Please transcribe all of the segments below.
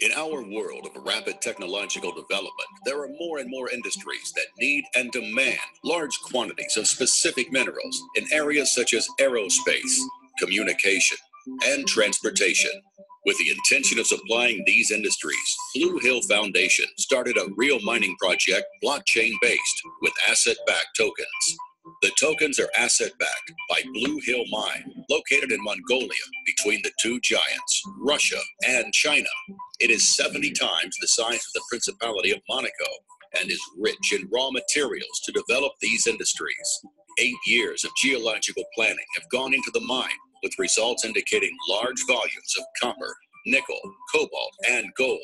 In our world of rapid technological development, there are more and more industries that need and demand large quantities of specific minerals in areas such as aerospace, communication, and transportation. With the intention of supplying these industries, Blue Hill Foundation started a real mining project blockchain based with asset backed tokens. The tokens are asset backed by Blue Hill Mine, located in Mongolia between the two giants, Russia and China. It is 70 times the size of the Principality of Monaco and is rich in raw materials to develop these industries. Eight years of geological planning have gone into the mine, with results indicating large volumes of copper, nickel, cobalt, and gold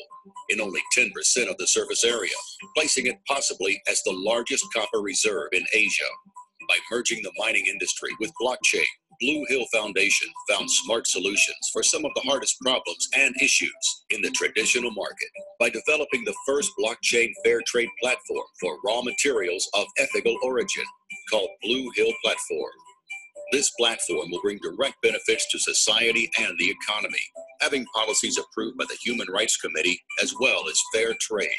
in only 10% of the surface area, placing it possibly as the largest copper reserve in Asia by merging the mining industry with blockchain, Blue Hill Foundation found smart solutions for some of the hardest problems and issues in the traditional market by developing the first blockchain fair trade platform for raw materials of ethical origin called Blue Hill Platform. This platform will bring direct benefits to society and the economy, having policies approved by the Human Rights Committee as well as fair trade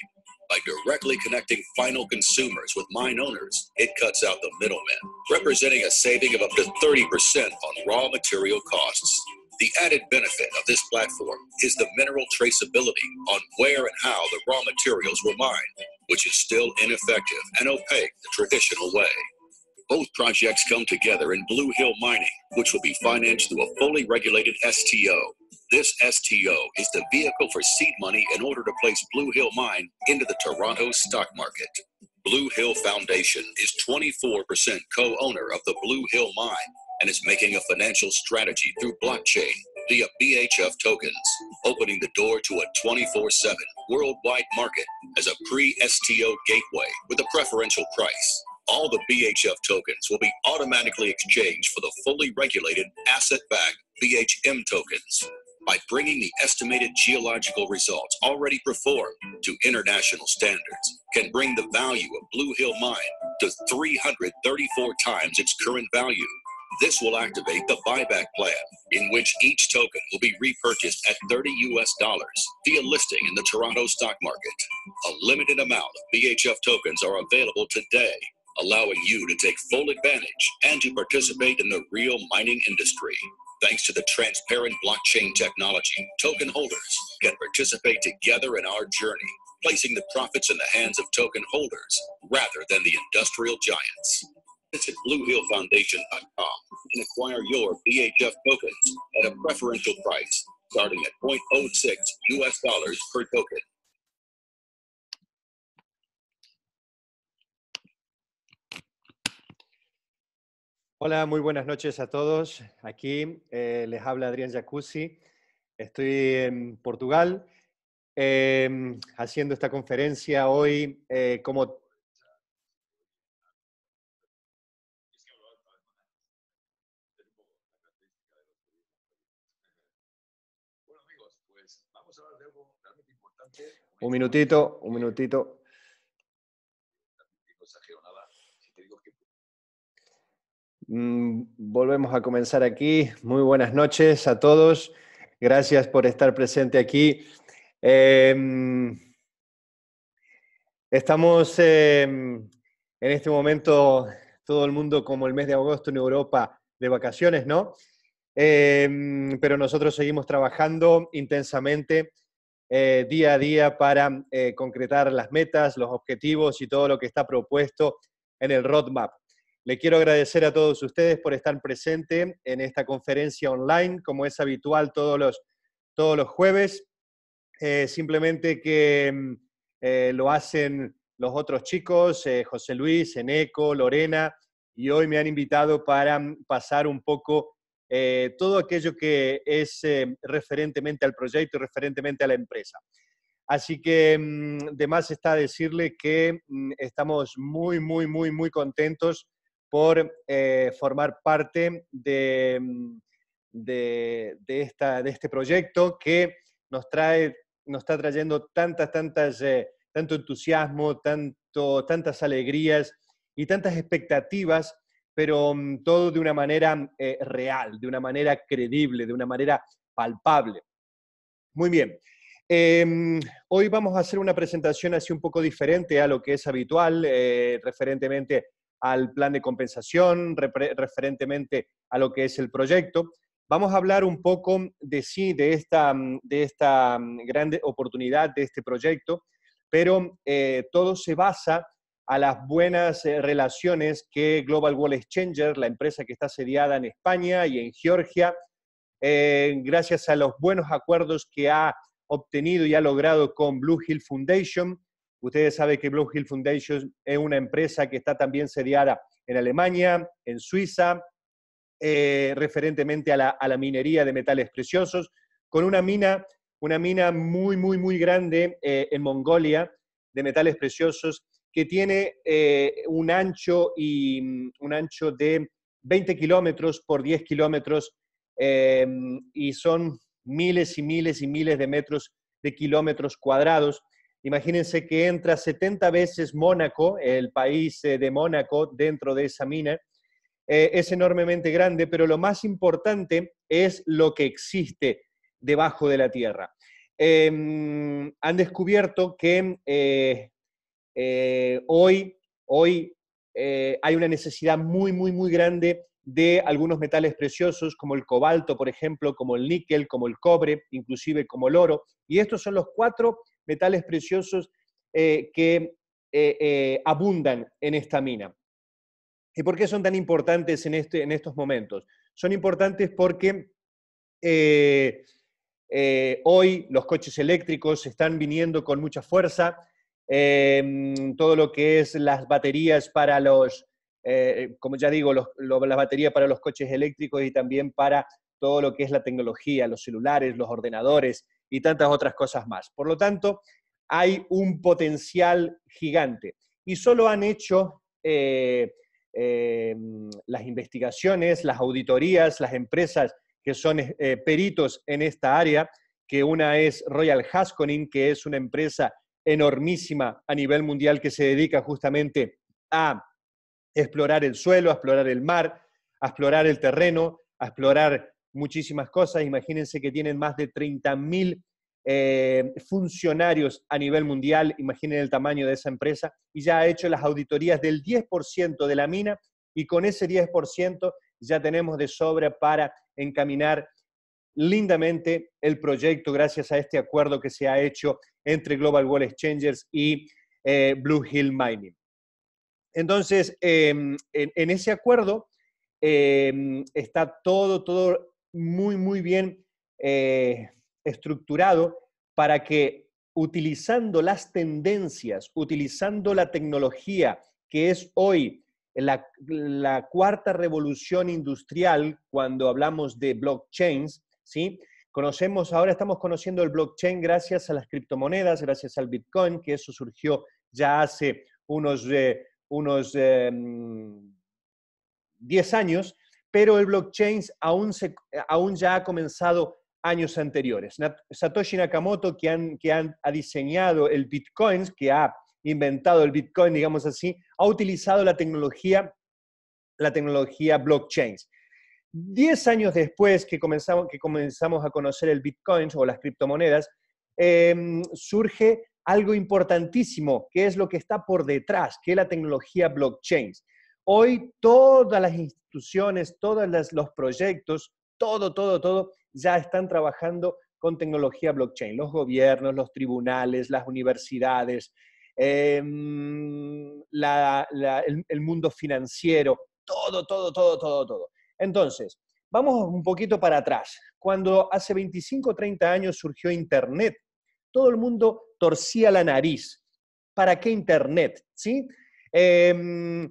by directly connecting final consumers with mine owners, it cuts out the middlemen, representing a saving of up to 30% on raw material costs. The added benefit of this platform is the mineral traceability on where and how the raw materials were mined, which is still ineffective and opaque the traditional way. Both projects come together in Blue Hill Mining, which will be financed through a fully regulated STO this STO is the vehicle for seed money in order to place Blue Hill Mine into the Toronto stock market. Blue Hill Foundation is 24% co owner of the Blue Hill Mine and is making a financial strategy through blockchain via BHF tokens, opening the door to a 24 7 worldwide market as a pre STO gateway with a preferential price. All the BHF tokens will be automatically exchanged for the fully regulated asset backed BHM tokens by bringing the estimated geological results already performed to international standards can bring the value of Blue Hill Mine to 334 times its current value. This will activate the buyback plan, in which each token will be repurchased at 30 US dollars via listing in the Toronto stock market. A limited amount of BHF tokens are available today, allowing you to take full advantage and to participate in the real mining industry. Thanks to the transparent blockchain technology, token holders can participate together in our journey, placing the profits in the hands of token holders rather than the industrial giants. Visit bluehillfoundation.com and acquire your BHF tokens at a preferential price starting at 0.06 US dollars per token. Hola, muy buenas noches a todos. Aquí eh, les habla Adrián Jacuzzi. Estoy en Portugal em, haciendo esta conferencia hoy como... Un minutito, un minutito. Mm, volvemos a comenzar aquí. Muy buenas noches a todos. Gracias por estar presente aquí. Em, estamos em, en este momento, todo el mundo como el mes de agosto en Europa, de vacaciones, ¿no? Em, pero nosotros seguimos trabajando intensamente eh, día a día para eh, concretar las metas, los objetivos y todo lo que está propuesto en el roadmap. Le quiero agradecer a todos ustedes por estar presente en esta conferencia online, como es habitual todos los, todos los jueves. Eh, simplemente que mm, eh, lo hacen los otros chicos, eh, José Luis, Eneco, Lorena, y hoy me han invitado para mm, pasar un poco todo aquello que es referentemente al proyecto y referentemente a la empresa. Así que, mm, de más está decirle que estamos muy, muy, muy, muy contentos por eh, formar parte de, mm, de, este proyecto que nos, trae, nos está trayendo tantas, tantas, eh, tanto entusiasmo, tanto, tantas alegrías y tantas expectativas, pero mm, todo de una manera eh, real, de una manera creíble, de una manera palpable. Muy bien. Em, hoy vamos a hacer una presentación así un poco diferente a lo que es habitual, referentemente al plan de compensación, referentemente a lo que es el proyecto. Vamos a hablar un poco de sí, de esta, de esta grande oportunidad, de este proyecto, pero eh, todo se basa a las buenas eh, relaciones que Global Wall Exchanger, la empresa que está sediada en España y en Georgia, eh, gracias a los buenos acuerdos que ha obtenido y ha logrado con Blue Hill Foundation, Ustedes saben que Blue Hill Foundation es una empresa que está también sediada en Alemania, en Suiza, eh, referentemente a la, minería de metales preciosos, con una mina, una mina muy, muy, muy grande eh, en Mongolia de metales preciosos que tiene eh, un, ancho y, mm, un ancho de 20 kilómetros por 10 kilómetros y son miles y miles y miles de metros de kilómetros cuadrados Imagínense que entra 70 veces Mónaco, el país eh, de Mónaco, dentro de esa mina. Eh, es enormemente grande, pero lo más importante es lo que existe debajo de la Tierra. Em, han descubierto que eh, hoy, hoy hay una necesidad muy, muy, muy grande de algunos metales preciosos como el cobalto, por ejemplo, como el níquel, como el cobre, inclusive como el oro. Y estos son los cuatro metales preciosos eh, que eh, eh, abundan en esta mina. ¿Y por qué son tan importantes en, este, en estos momentos? Son importantes porque hoy los coches eléctricos están viniendo con mucha fuerza, em, todo lo que es las baterías para los, como ya digo, las baterías para los coches eléctricos y también para todo lo que es la tecnología, los celulares, los ordenadores, y tantas otras cosas más. Por lo tanto, hay un potencial gigante. Y solo han hecho eh, eh, las investigaciones, las auditorías, las empresas que son eh, peritos en esta área, que una es Royal Haskoning, que es una empresa enormísima a nivel mundial que se dedica justamente a explorar el suelo, a explorar el mar, a explorar el terreno, a explorar muchísimas cosas. Imagínense que tienen más de 30.000 mil eh, funcionarios a nivel mundial, imaginen el tamaño de esa empresa, y ya ha hecho las auditorías del 10% de la mina y con ese 10% ya tenemos de sobra para encaminar lindamente el proyecto gracias a este acuerdo que se ha hecho entre Global Wall Exchangers y eh, Blue Hill Mining. Entonces, em, en, ese acuerdo em, está todo, todo muy, muy bien eh, estructurado para que utilizando las tendencias, utilizando la tecnología que es hoy la, cuarta revolución industrial cuando hablamos de blockchains, ¿sí? Conocemos, ahora estamos conociendo el blockchain gracias a las criptomonedas, gracias al Bitcoin, que eso surgió ya hace unos, eh, unos 10 em, años, pero el blockchain aún, se, aún ya ha comenzado años anteriores. Satoshi Nakamoto, que, han, que han, ha diseñado el Bitcoin, que ha inventado el Bitcoin, digamos así, ha utilizado la tecnología, la tecnología blockchain. Diez años después que comenzamos, que comenzamos a conocer el Bitcoin o las criptomonedas, em, surge algo importantísimo, que es lo que está por detrás, que es la tecnología blockchain. Hoy todas las instituciones, todos los proyectos, todo, todo, todo, ya están trabajando con tecnología blockchain. Los gobiernos, los tribunales, las universidades, em, el, mundo financiero, todo, todo, todo, todo, todo. Entonces, vamos un poquito para atrás. Cuando hace 25 o 30 años surgió Internet, todo el mundo torcía la nariz. ¿Para qué Internet? ¿Sí? Em,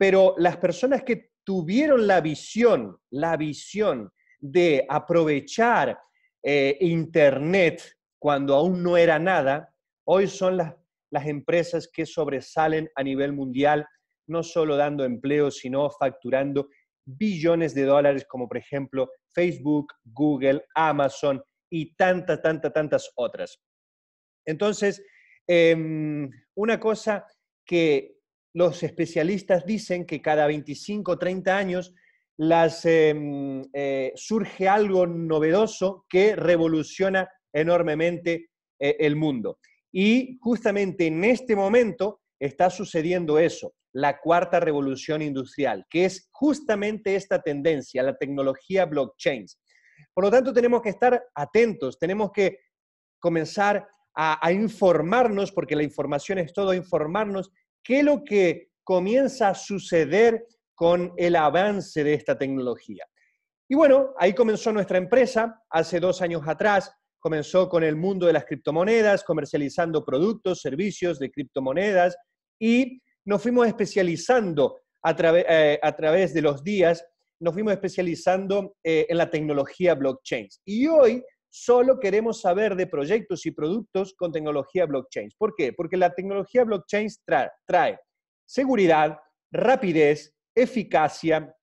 pero las personas que tuvieron la visión, la visión de aprovechar eh, Internet cuando aún no era nada, hoy son las, las empresas que sobresalen a nivel mundial, no solo dando empleo, sino facturando billones de dólares, como por ejemplo Facebook, Google, Amazon y tantas, tantas, tantas otras. Entonces, em, una cosa que los especialistas dicen que cada 25 o 30 años em, eh, surge algo novedoso que revoluciona enormemente eh, el mundo. Y justamente en este momento está sucediendo eso, la cuarta revolución industrial, que es justamente esta tendencia, la tecnología blockchain. Por lo tanto, tenemos que estar atentos, tenemos que comenzar a, a informarnos, porque la información es todo, informarnos ¿Qué es lo que comienza a suceder con el avance de esta tecnología? Y bueno, ahí comenzó nuestra empresa hace dos años atrás. Comenzó con el mundo de las criptomonedas, comercializando productos, servicios de criptomonedas y nos fuimos especializando a, eh, través de los días, nos fuimos especializando eh, en la tecnología blockchain. Y hoy solo queremos saber de proyectos y productos con tecnología blockchain. ¿Por qué? Porque la tecnología blockchain trae, seguridad, rapidez, eficacia.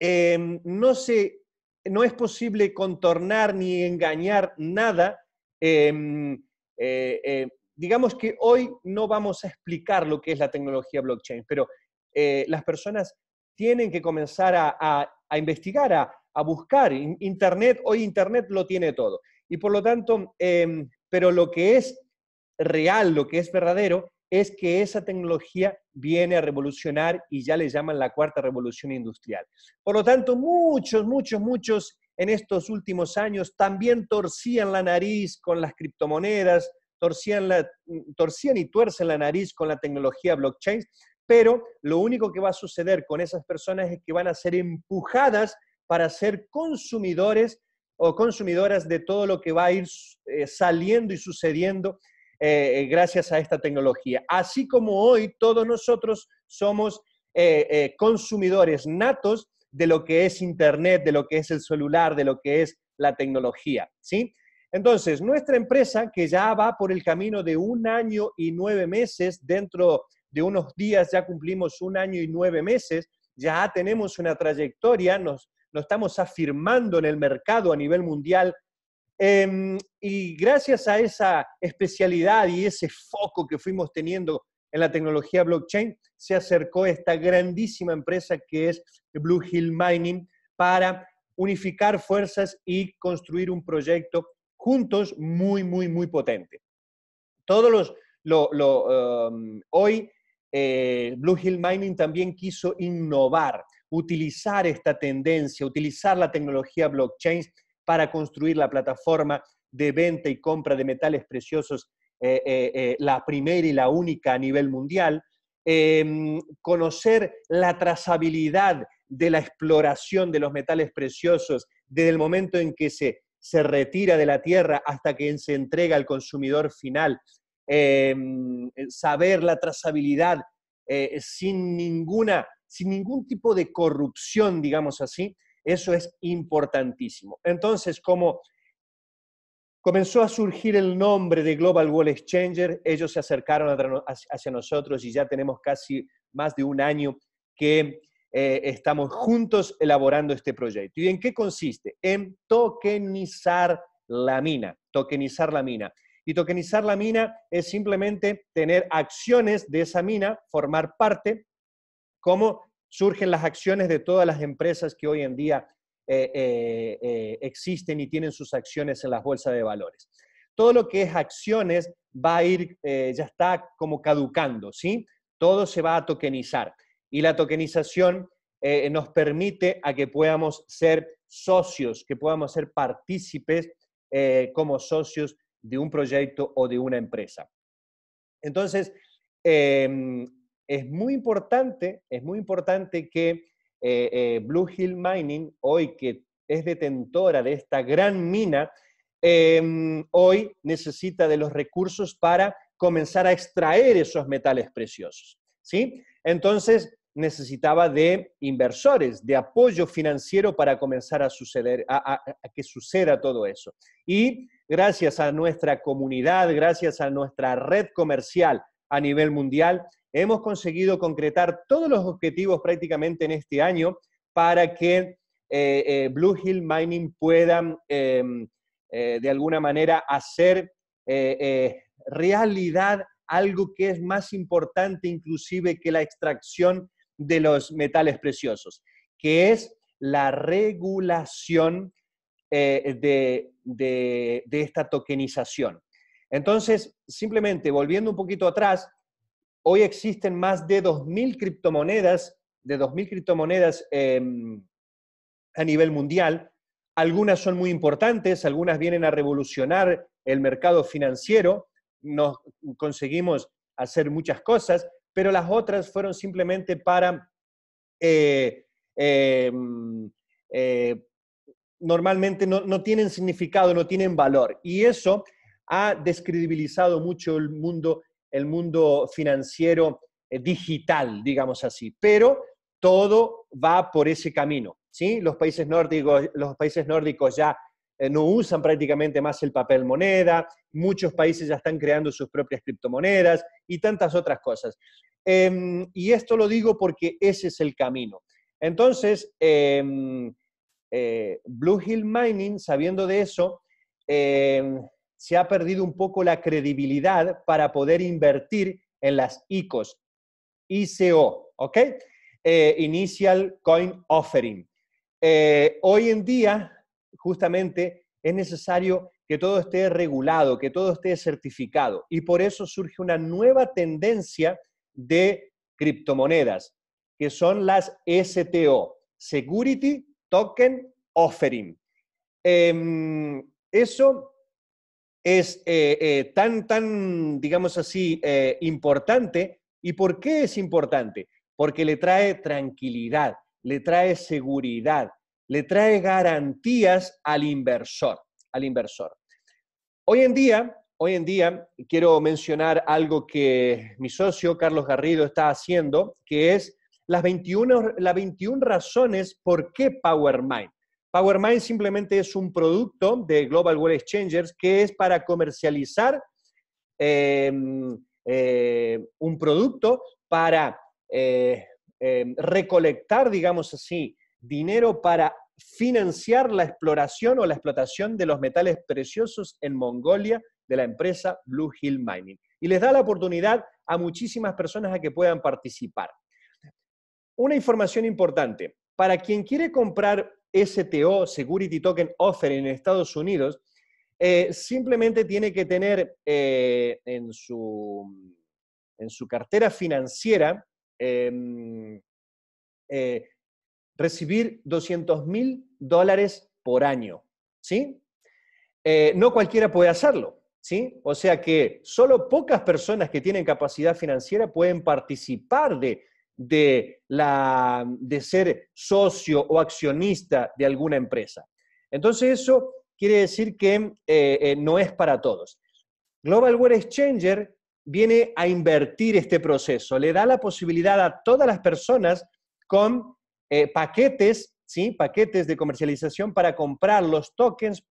Em, no, es posible contornar ni engañar nada. Em, eh, eh, digamos que hoy no vamos a explicar lo que es la tecnología blockchain, pero eh, las personas tienen que comenzar a, a investigar, a, a buscar. Internet, hoy Internet lo tiene todo. Y por lo tanto, em, pero lo que es real, lo que es verdadero, es que esa tecnología viene a revolucionar y ya le llaman la cuarta revolución industrial. Por lo tanto, muchos, muchos, muchos en estos últimos años también torcían la nariz con las criptomonedas, torcían, la, torcían y tuercen la nariz con la tecnología blockchain, pero lo único que va a suceder con esas personas es que van a ser empujadas para ser consumidores o consumidoras de todo lo que va a ir eh, saliendo y sucediendo eh, eh, gracias a esta tecnología. Así como hoy todos nosotros somos consumidores natos de lo que es Internet, de lo que es el celular, de lo que es la tecnología, ¿sí? Entonces, nuestra empresa, que ya va por el camino de un año y nueve meses, dentro de unos días ya cumplimos un año y nueve meses, ya tenemos una trayectoria, nos, nos estamos afirmando en el mercado a nivel mundial. Em, y gracias a esa especialidad y ese foco que fuimos teniendo en la tecnología blockchain, se acercó esta grandísima empresa que es Blue Hill Mining para unificar fuerzas y construir un proyecto juntos muy, muy, muy potente. Todos em, hoy eh, Blue Hill Mining también quiso innovar utilizar esta tendencia, utilizar la tecnología blockchain para construir la plataforma de venta y compra de metales preciosos, eh, eh, eh, la primera y la única a nivel mundial, em, conocer la trazabilidad de la exploración de los metales preciosos desde el momento en que se, se retira de la tierra hasta que se entrega al consumidor final, em, saber la trazabilidad sin ninguna sin ningún tipo de corrupción, digamos así. Eso es importantísimo. Entonces, como comenzó a surgir el nombre de Global Wall Exchanger, ellos se acercaron hacia nosotros y ya tenemos casi más de un año que eh, estamos juntos elaborando este proyecto. ¿Y en qué consiste? En tokenizar la mina, tokenizar la mina. Y tokenizar la mina es simplemente tener acciones de esa mina, formar parte cómo surgen las acciones de todas las empresas que hoy en día eh, eh, eh, existen y tienen sus acciones en las bolsas de valores. Todo lo que es acciones va a ir, ya está como caducando, ¿sí? Todo se va a tokenizar. Y la tokenización nos permite a que podamos ser socios, que podamos ser partícipes como socios de un proyecto o de una empresa. Entonces, em, es muy importante, es muy importante que eh, eh, Blue Hill Mining, hoy que es detentora de esta gran mina, em, hoy necesita de los recursos para comenzar a extraer esos metales preciosos. ¿sí? Entonces necesitaba de inversores, de apoyo financiero para comenzar a, suceder, a que suceda todo eso. Y gracias a nuestra comunidad, gracias a nuestra red comercial a nivel mundial, hemos conseguido concretar todos los objetivos prácticamente en este año para que eh, eh, Blue Hill Mining pueda, em, eh, de alguna manera, hacer realidad algo que es más importante inclusive que la extracción de los metales preciosos, que es la regulación de esta tokenización. Entonces, simplemente volviendo un poquito atrás, Hoy existen más de 2.000 criptomonedas, de criptomonedas em, a nivel mundial. Algunas son muy importantes, algunas vienen a revolucionar el mercado financiero, nos conseguimos hacer muchas cosas, pero las otras fueron simplemente para eh, em, eh, normalmente no, no, tienen significado, no tienen valor. Y eso ha descredibilizado mucho el mundo el mundo financiero eh, digital, digamos así. Pero todo va por ese camino. ¿sí? Los, países nórdicos, los países nórdicos ya eh, no usan prácticamente más el papel moneda, muchos países ya están creando sus propias criptomonedas y tantas otras cosas. Em, y esto lo digo porque ese es el camino. Entonces, em, eh, Blue Hill Mining, sabiendo de eso, em, se ha perdido un poco la credibilidad para poder invertir en las ICOs, ICO, ¿ok? Eh, Initial Coin Offering. Eh, hoy en día, justamente, es necesario que todo esté regulado, que todo esté certificado. Y por eso surge una nueva tendencia de criptomonedas, que son las STO, Security Token Offering. Em, eso es eh, eh, tan, tan, digamos así, eh, importante. ¿Y por qué es importante? Porque le trae tranquilidad, le trae seguridad, le trae garantías al inversor, al inversor. Hoy en día, hoy en día quiero mencionar algo que mi socio Carlos Garrido está haciendo, que es las 21, las 21 razones por qué PowerMind. PowerMine simplemente es un producto de Global Wealth Exchangers que es para comercializar em, eh, un producto para eh, em, recolectar, digamos así, dinero para financiar la exploración o la explotación de los metales preciosos en Mongolia de la empresa Blue Hill Mining. Y les da la oportunidad a muchísimas personas a que puedan participar. Una información importante, para quien quiere comprar STO, Security Token Offering, en Estados Unidos, eh, simplemente tiene que tener eh, en, su, cartera financiera em, eh, recibir 200 mil dólares por año. ¿sí? no cualquiera puede hacerlo. ¿sí? O sea que solo pocas personas que tienen capacidad financiera pueden participar de de, ser socio o accionista de alguna empresa. Entonces eso quiere decir que eh, eh, no es para todos. Global Wealth Exchanger viene a invertir este proceso, le da la posibilidad a todas las personas con eh, paquetes, ¿sí? paquetes de comercialización para comprar los tokens,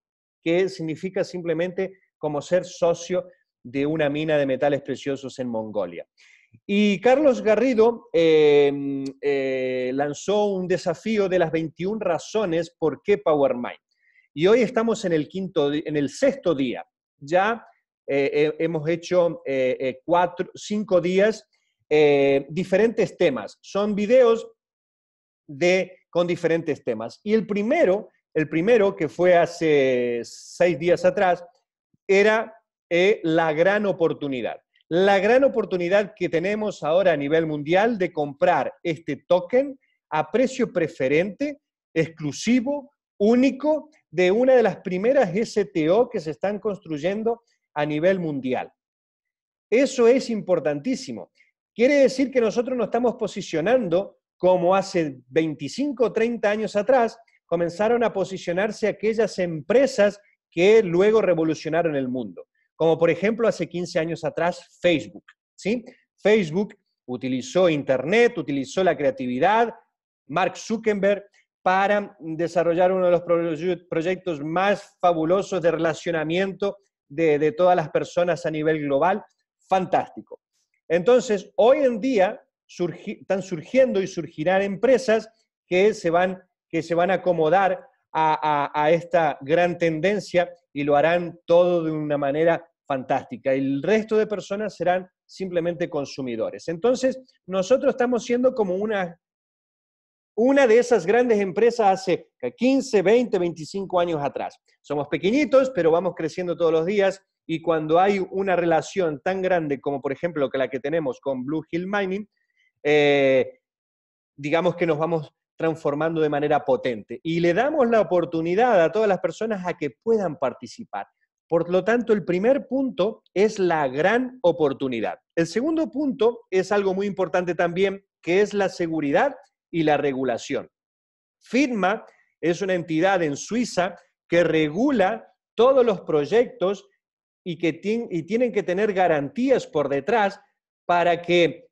que significa simplemente como ser socio de una mina de metales preciosos en Mongolia. Y Carlos Garrido em, eh, lanzó un desafío de las 21 razones por qué PowerMind. Y hoy estamos en el, quinto, en el sexto día. Ya eh, hemos hecho eh, cuatro, cinco días, diferentes temas. Son videos con diferentes temas. Y el primero, el primero, que fue hace seis días atrás, era la gran oportunidad la gran oportunidad que tenemos ahora a nivel mundial de comprar este token a precio preferente, exclusivo, único, de una de las primeras STO que se están construyendo a nivel mundial. Eso es importantísimo. Quiere decir que nosotros nos estamos posicionando como hace 25 o 30 años atrás comenzaron a posicionarse aquellas empresas que luego revolucionaron el mundo como por ejemplo hace 15 años atrás Facebook. ¿sí? Facebook utilizó Internet, utilizó la creatividad, Mark Zuckerberg, para desarrollar uno de los proyectos más fabulosos de relacionamiento de, todas las personas a nivel global. Fantástico. Entonces, hoy en día están surgiendo y surgirán empresas que se van, que se van a acomodar a, esta gran tendencia y lo harán todo de una manera fantástica. El resto de personas serán simplemente consumidores. Entonces, nosotros estamos siendo como una, una de esas grandes empresas hace 15, 20, 25 años atrás. Somos pequeñitos, pero vamos creciendo todos los días y cuando hay una relación tan grande como por ejemplo la que tenemos con Blue Hill Mining, eh, digamos que nos vamos transformando de manera potente y le damos la oportunidad a todas las personas a que puedan participar. Por lo tanto, el primer punto es la gran oportunidad. El segundo punto es algo muy importante también, que es la seguridad y la regulación. FIRMA es una entidad en Suiza que regula todos los proyectos y que y tienen que tener garantías por detrás para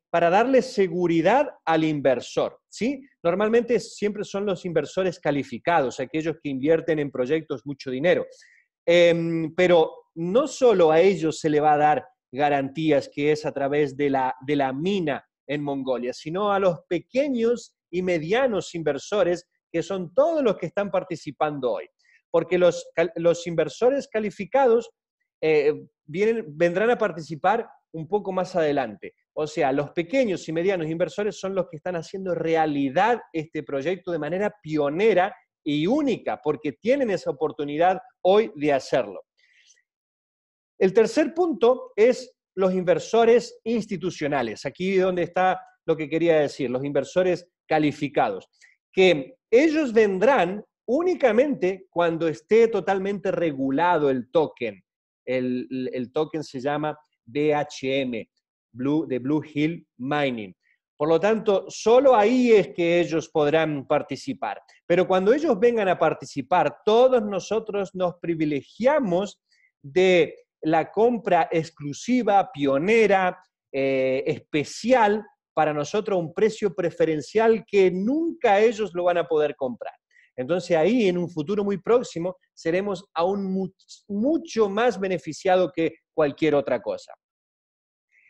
para darle seguridad al inversor, ¿sí? Normalmente siempre son los inversores calificados, aquellos que invierten en proyectos mucho dinero. Em, pero no solo a ellos se le va a dar garantías, que es a través de la, mina en Mongolia, sino a los pequeños y medianos inversores, que son todos los que están participando hoy. Porque los, inversores calificados eh, vendrán a participar un poco más adelante. O sea, los pequeños y medianos inversores son los que están haciendo realidad este proyecto de manera pionera y única, porque tienen esa oportunidad hoy de hacerlo. El tercer punto es los inversores institucionales. Aquí donde está lo que quería decir, los inversores calificados, que ellos vendrán únicamente cuando esté totalmente regulado el token. El, token se llama BHM, Blue, de Blue Hill Mining. Por lo tanto, solo ahí es que ellos podrán participar. Pero cuando ellos vengan a participar, todos nosotros nos privilegiamos de la compra exclusiva, pionera, eh, especial, para nosotros un precio preferencial que nunca ellos lo van a poder comprar. Entonces ahí, en un futuro muy próximo, seremos aún mucho más beneficiados que cualquier otra cosa.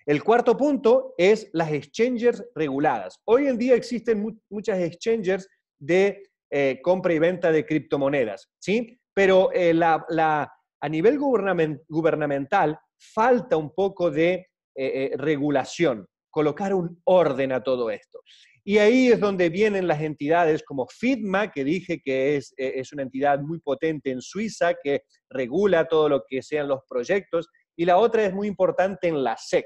El cuarto punto es las exchangers reguladas. Hoy en día existen muchas exchangers de eh, compra y venta de criptomonedas, ¿sí? Pero eh, a nivel gubernamental falta un poco de eh, regulación, colocar un orden a todo esto. Y ahí es donde vienen las entidades como FIDMA, que dije que es, e, es, una entidad muy potente en Suiza, que regula todo lo que sean los proyectos, y la otra es muy importante en la SEC,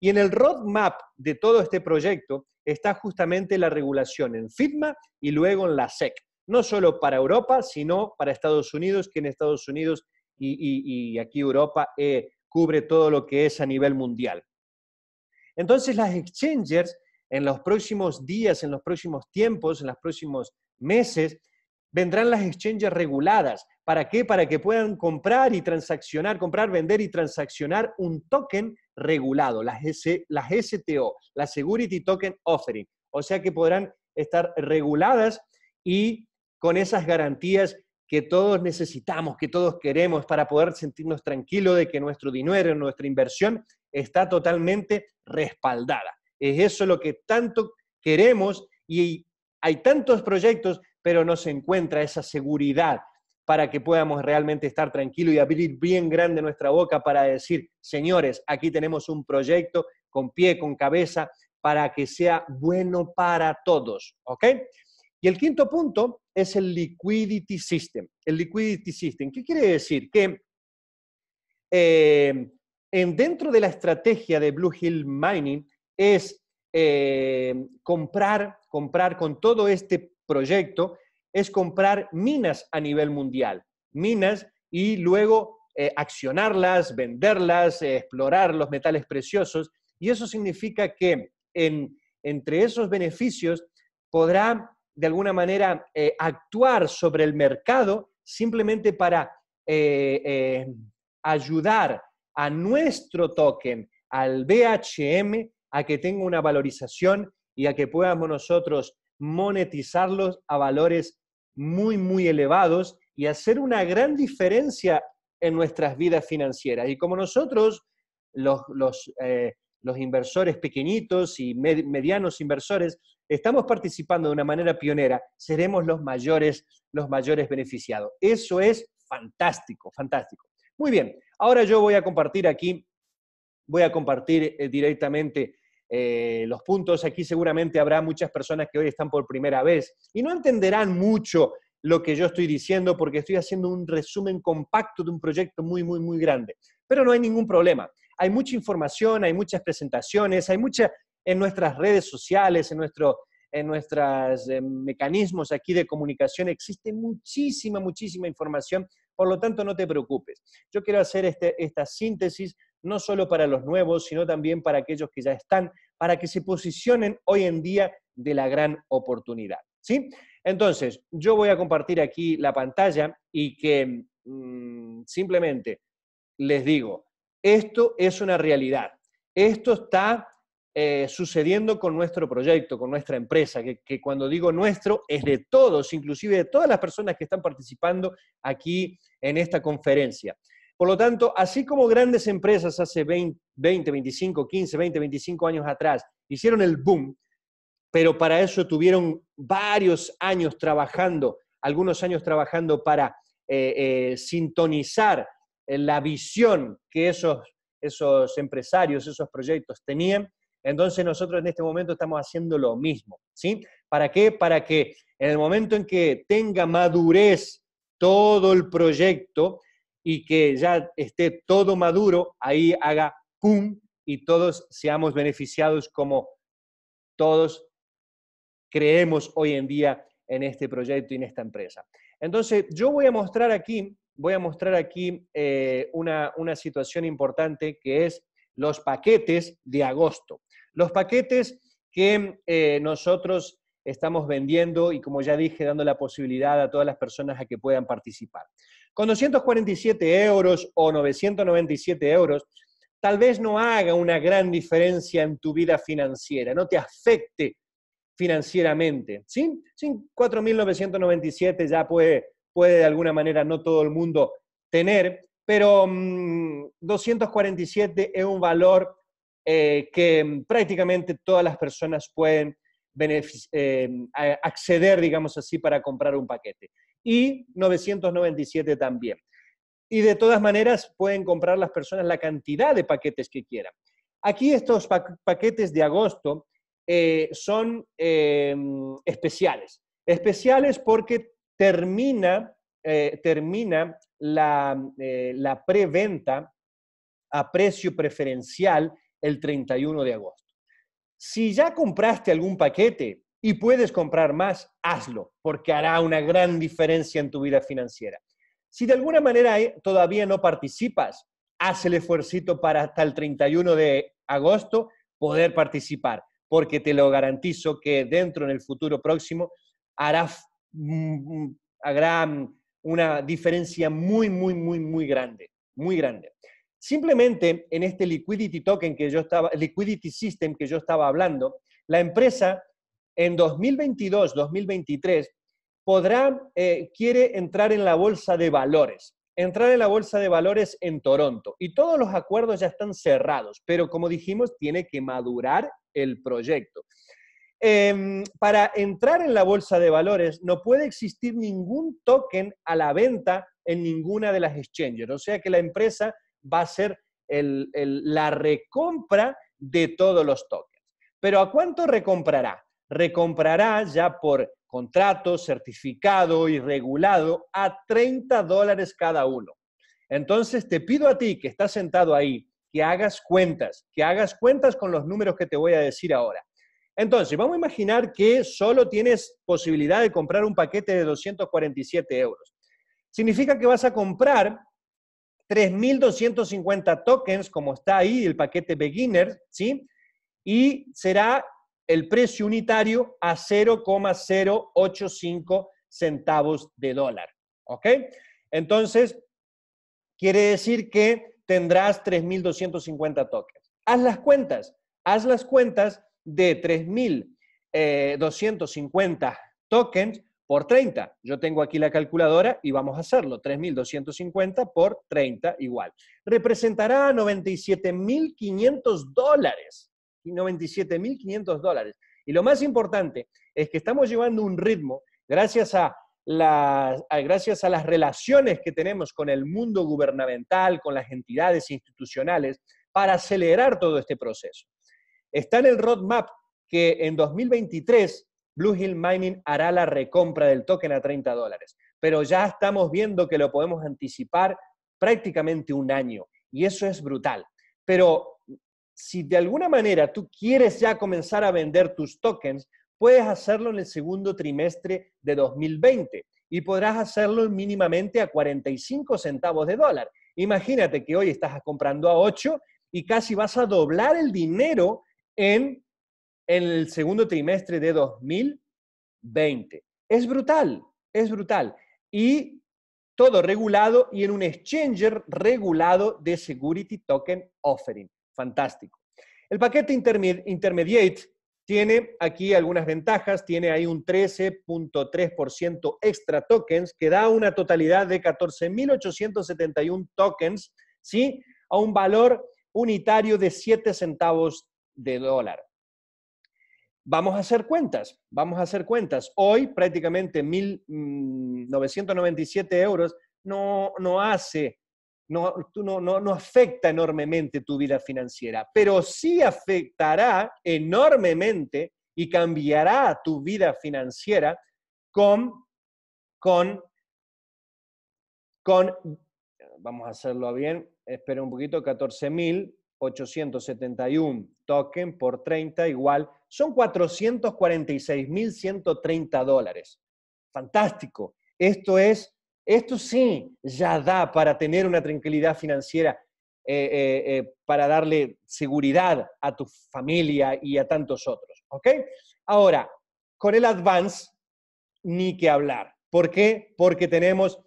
y en el roadmap de todo este proyecto está justamente la regulación en FITMA y luego en la SEC, no solo para Europa, sino para Estados Unidos, que en Estados Unidos y, aquí Europa eh, cubre todo lo que es a nivel mundial. Entonces las exchangers en los próximos días, en los próximos tiempos, en los próximos meses, vendrán las exchanges reguladas. ¿Para qué? Para que puedan comprar y transaccionar, comprar, vender y transaccionar un token regulado, las, S, las STO, la Security Token Offering. O sea que podrán estar reguladas y con esas garantías que todos necesitamos, que todos queremos para poder sentirnos tranquilos de que nuestro dinero, nuestra inversión está totalmente respaldada. Es eso lo que tanto queremos y hay tantos proyectos pero no se encuentra esa seguridad para que podamos realmente estar tranquilos y abrir bien grande nuestra boca para decir, señores, aquí tenemos un proyecto con pie, con cabeza, para que sea bueno para todos, ¿ok? Y el quinto punto es el liquidity system. El liquidity system, ¿qué quiere decir? Que eh, en, dentro de la estrategia de Blue Hill Mining es eh, comprar, comprar con todo este proyecto es comprar minas a nivel mundial, minas y luego eh, accionarlas, venderlas, eh, explorar los metales preciosos. Y eso significa que entre esos beneficios podrá de alguna manera eh, actuar sobre el mercado simplemente para ayudar a nuestro token, al BHM, a que tenga una valorización y a que podamos nosotros monetizarlos a valores muy, muy elevados y hacer una gran diferencia en nuestras vidas financieras. Y como nosotros, los, eh, inversores pequeñitos y medianos inversores, estamos participando de una manera pionera, seremos los mayores, los mayores beneficiados. Eso es fantástico, fantástico. Muy bien, ahora yo voy a compartir aquí, voy a compartir eh, directamente eh, los puntos. Aquí seguramente habrá muchas personas que hoy están por primera vez y no entenderán mucho lo que yo estoy diciendo porque estoy haciendo un resumen compacto de un proyecto muy, muy, muy grande. Pero no hay ningún problema. Hay mucha información, hay muchas presentaciones, hay mucha en nuestras redes sociales, en nuestros eh, mecanismos aquí de comunicación existe muchísima, muchísima información, por lo tanto no te preocupes. Yo quiero hacer este, esta síntesis no solo para los nuevos, sino también para aquellos que ya están, para que se posicionen hoy en día de la gran oportunidad. ¿sí? Entonces, yo voy a compartir aquí la pantalla y que mm, simplemente les digo, esto es una realidad, esto está eh, sucediendo con nuestro proyecto, con nuestra empresa, que cuando digo nuestro es de todos, inclusive de todas las personas que están participando aquí en esta conferencia. Por lo tanto, así como grandes empresas hace 20, 25, 15, 20, 25 años atrás hicieron el boom, pero para eso tuvieron varios años trabajando, algunos años trabajando para eh, eh, sintonizar eh, la visión que esos, esos empresarios, esos proyectos tenían. Entonces nosotros en este momento estamos haciendo lo mismo, ¿sí? ¿Para qué? Para que en el momento en que tenga madurez todo el proyecto, y que ya esté todo maduro, ahí haga pum y todos seamos beneficiados como todos creemos hoy en día en este proyecto y en esta empresa. Entonces, yo voy a mostrar aquí, voy a mostrar aquí eh, una, situación importante que es los paquetes de agosto. Los paquetes que eh, nosotros estamos vendiendo y, como ya dije, dando la posibilidad a todas las personas a que puedan participar. Con 247 euros o 997 euros, tal vez no haga una gran diferencia en tu vida financiera, no te afecte financieramente. ¿sí? Sin 4.997 ya puede, puede de alguna manera no todo el mundo tener, pero 247 mm, es un valor eh, que prácticamente todas las personas pueden eh, acceder, digamos así, para comprar un paquete. Y 997 también. Y de todas maneras pueden comprar las personas la cantidad de paquetes que quieran. Aquí estos paquetes de agosto eh, son em, especiales. Especiales porque termina, eh, termina la, la preventa a precio preferencial el 31 de agosto. Si ya compraste algún paquete y puedes comprar más, hazlo, porque hará una gran diferencia en tu vida financiera. Si de alguna manera eh, todavía no participas, haz el esfuerzo para hasta el 31 de agosto poder participar, porque te lo garantizo que dentro en el futuro próximo mm, mm, hará, hará mm, una diferencia muy, muy, muy, muy grande, muy grande. Simplemente en este liquidity token que yo estaba, liquidity system que yo estaba hablando, la empresa en 2022, 2023 podrá, eh, quiere entrar en la bolsa de valores, entrar en la bolsa de valores en Toronto. Y todos los acuerdos ya están cerrados, pero como dijimos, tiene que madurar el proyecto. Em, para entrar en la bolsa de valores no puede existir ningún token a la venta en ninguna de las exchanges. O sea que la empresa va a ser la recompra de todos los tokens. Pero ¿a cuánto recomprará? Recomprará ya por contrato, certificado y regulado a 30 dólares cada uno. Entonces te pido a ti que estás sentado ahí, que hagas cuentas, que hagas cuentas con los números que te voy a decir ahora. Entonces, vamos a imaginar que solo tienes posibilidad de comprar un paquete de 247 euros. Significa que vas a comprar 3.250 tokens, como está ahí el paquete beginner, ¿sí? Y será el precio unitario a 0,085 centavos de dólar, ¿ok? Entonces, quiere decir que tendrás 3.250 tokens. Haz las cuentas, haz las cuentas de 3.250 eh, tokens por 30. Yo tengo aquí la calculadora y vamos a hacerlo. 3.250 por 30 igual. Representará 97.500 dólares. 97.500 dólares. Y lo más importante es que estamos llevando un ritmo gracias a las, gracias a las relaciones que tenemos con el mundo gubernamental, con las entidades institucionales, para acelerar todo este proceso. Está en el roadmap que en 2023 Blue Hill Mining hará la recompra del token a 30 dólares, pero ya estamos viendo que lo podemos anticipar prácticamente un año y eso es brutal. Pero si de alguna manera tú quieres ya comenzar a vender tus tokens, puedes hacerlo en el segundo trimestre de 2020 y podrás hacerlo mínimamente a 45 centavos de dólar. Imagínate que hoy estás comprando a 8 y casi vas a doblar el dinero en en el segundo trimestre de 2020. Es brutal, es brutal. Y todo regulado y en un exchanger regulado de Security Token Offering. Fantástico. El paquete Intermediate tiene aquí algunas ventajas, tiene ahí un 13.3% extra tokens que da una totalidad de 14.871 tokens, ¿sí? A un valor unitario de 7 centavos de dólar vamos a hacer cuentas, vamos a hacer cuentas. Hoy prácticamente 1.997 mm, euros no, hace, no, no, no, afecta enormemente tu vida financiera, pero sí afectará enormemente y cambiará tu vida financiera con, con, con vamos a hacerlo bien, espera un poquito, 14.871 token por 30 igual son 446.130 dólares. Fantástico. Esto es, esto sí ya da para tener una tranquilidad financiera, eh, eh, eh, para darle seguridad a tu familia y a tantos otros. Ahora, con el advance, ni que hablar. ¿Por qué? Porque tenemos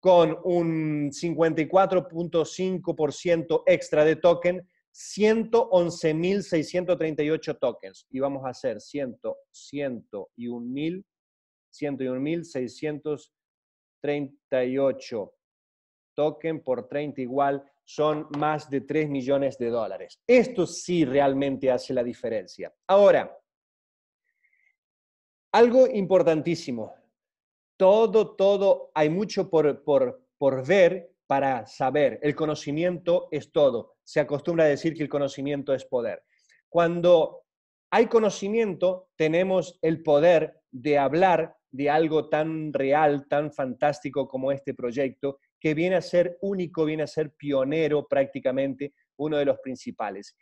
con un 54.5% extra de token, 111.638 tokens y vamos a hacer 101.638 tokens por 30 igual son más de 3 millones de dólares. Esto sí realmente hace la diferencia. Ahora, algo importantísimo. Todo, todo, hay mucho por, por, por ver para saber. El conocimiento es todo. Se acostumbra a decir que el conocimiento es poder. Cuando hay conocimiento, tenemos el poder de hablar de algo tan real, tan fantástico como este proyecto, que viene a ser único, viene a ser pionero prácticamente, uno de los principales.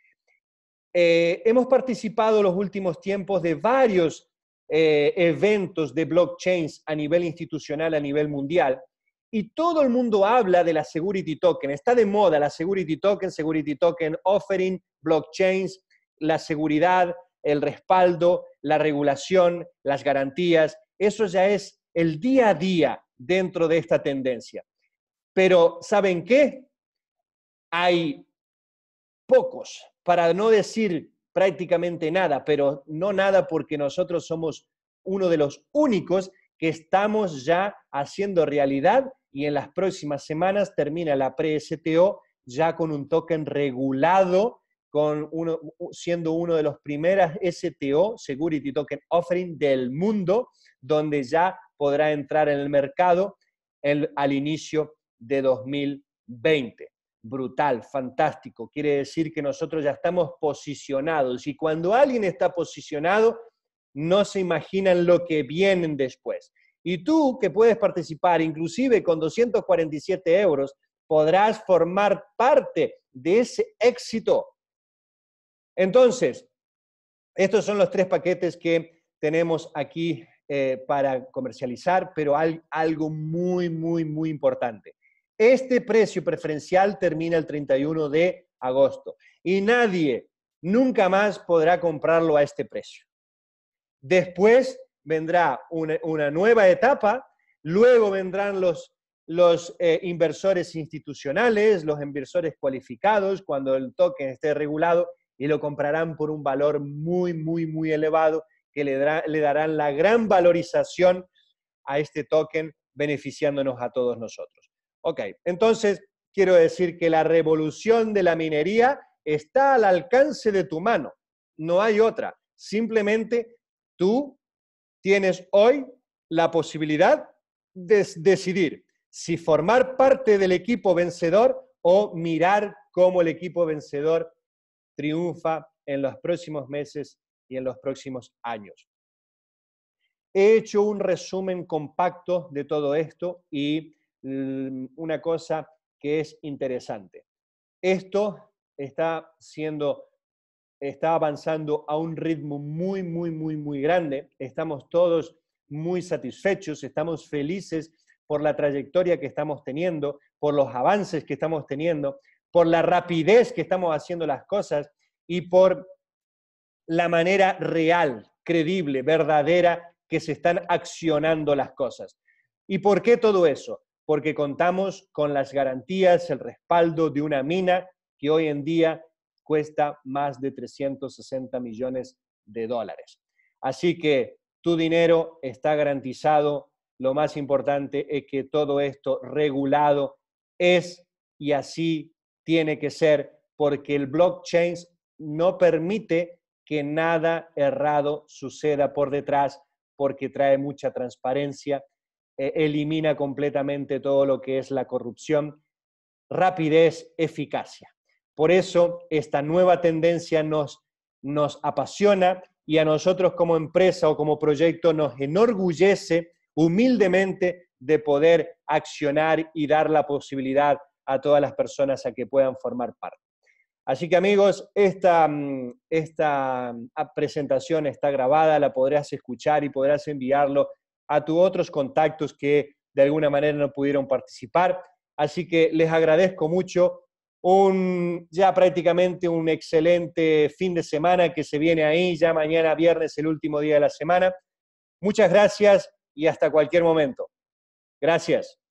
Eh, hemos participado los últimos tiempos de varios eh, eventos de blockchains a nivel institucional, a nivel mundial y todo el mundo habla de la security token. Está de moda la security token, security token offering, blockchains, la seguridad, el respaldo, la regulación, las garantías. Eso ya es el día a día dentro de esta tendencia. Pero ¿saben qué? Hay pocos, para no decir prácticamente nada, pero no nada porque nosotros somos uno de los únicos que estamos ya haciendo realidad y en las próximas semanas termina la pre sto ya con un token regulado, con siendo uno de los primeras STO, Security Token Offering, del mundo, donde ya podrá entrar en el mercado al inicio de 2020. Brutal, fantástico. Quiere decir que nosotros ya estamos posicionados y cuando alguien está posicionado, no se imaginan lo que vienen después. Y tú, que puedes participar inclusive con 247 euros, podrás formar parte de ese éxito. Entonces, estos son los tres paquetes que tenemos aquí eh, para comercializar, pero hay algo muy, muy, muy importante. Este precio preferencial termina el 31 de agosto y nadie nunca más podrá comprarlo a este precio. Después vendrá una, nueva etapa, luego vendrán los, los eh, inversores institucionales, los inversores cualificados, cuando el token esté regulado y lo comprarán por un valor muy, muy, muy elevado que le, le darán la gran valorización a este token beneficiándonos a todos nosotros. Ok, entonces quiero decir que la revolución de la minería está al alcance de tu mano, no hay otra. Simplemente tú tienes hoy la posibilidad de decidir si formar parte del equipo vencedor o mirar cómo el equipo vencedor triunfa en los próximos meses y en los próximos años. He hecho un resumen compacto de todo esto y mm, una cosa que es interesante. Esto está siendo está avanzando a un ritmo muy, muy, muy, muy grande. Estamos todos muy satisfechos, estamos felices por la trayectoria que estamos teniendo, por los avances que estamos teniendo, por la rapidez que estamos haciendo las cosas y por la manera real, creíble, verdadera que se están accionando las cosas. ¿Y por qué todo eso? Porque contamos con las garantías, el respaldo de una mina que hoy en día cuesta más de 360 millones de dólares. Así que tu dinero está garantizado. Lo más importante es que todo esto regulado es y así tiene que ser porque el blockchain no permite que nada errado suceda por detrás porque trae mucha transparencia, e-, elimina completamente todo lo que es la corrupción, rapidez, eficacia. Por eso esta nueva tendencia nos, nos apasiona y a nosotros como empresa o como proyecto nos enorgullece humildemente de poder accionar y dar la posibilidad a todas las personas a que puedan formar parte. Así que amigos, esta, mm, esta ah, presentación está grabada, la podrás escuchar y podrás enviarlo a tus otros contactos que de alguna manera no pudieron participar. Así que les agradezco mucho un, ya prácticamente un excelente fin de semana que se viene ahí, ya mañana viernes, el último día de la semana. Muchas gracias y hasta cualquier momento. Gracias.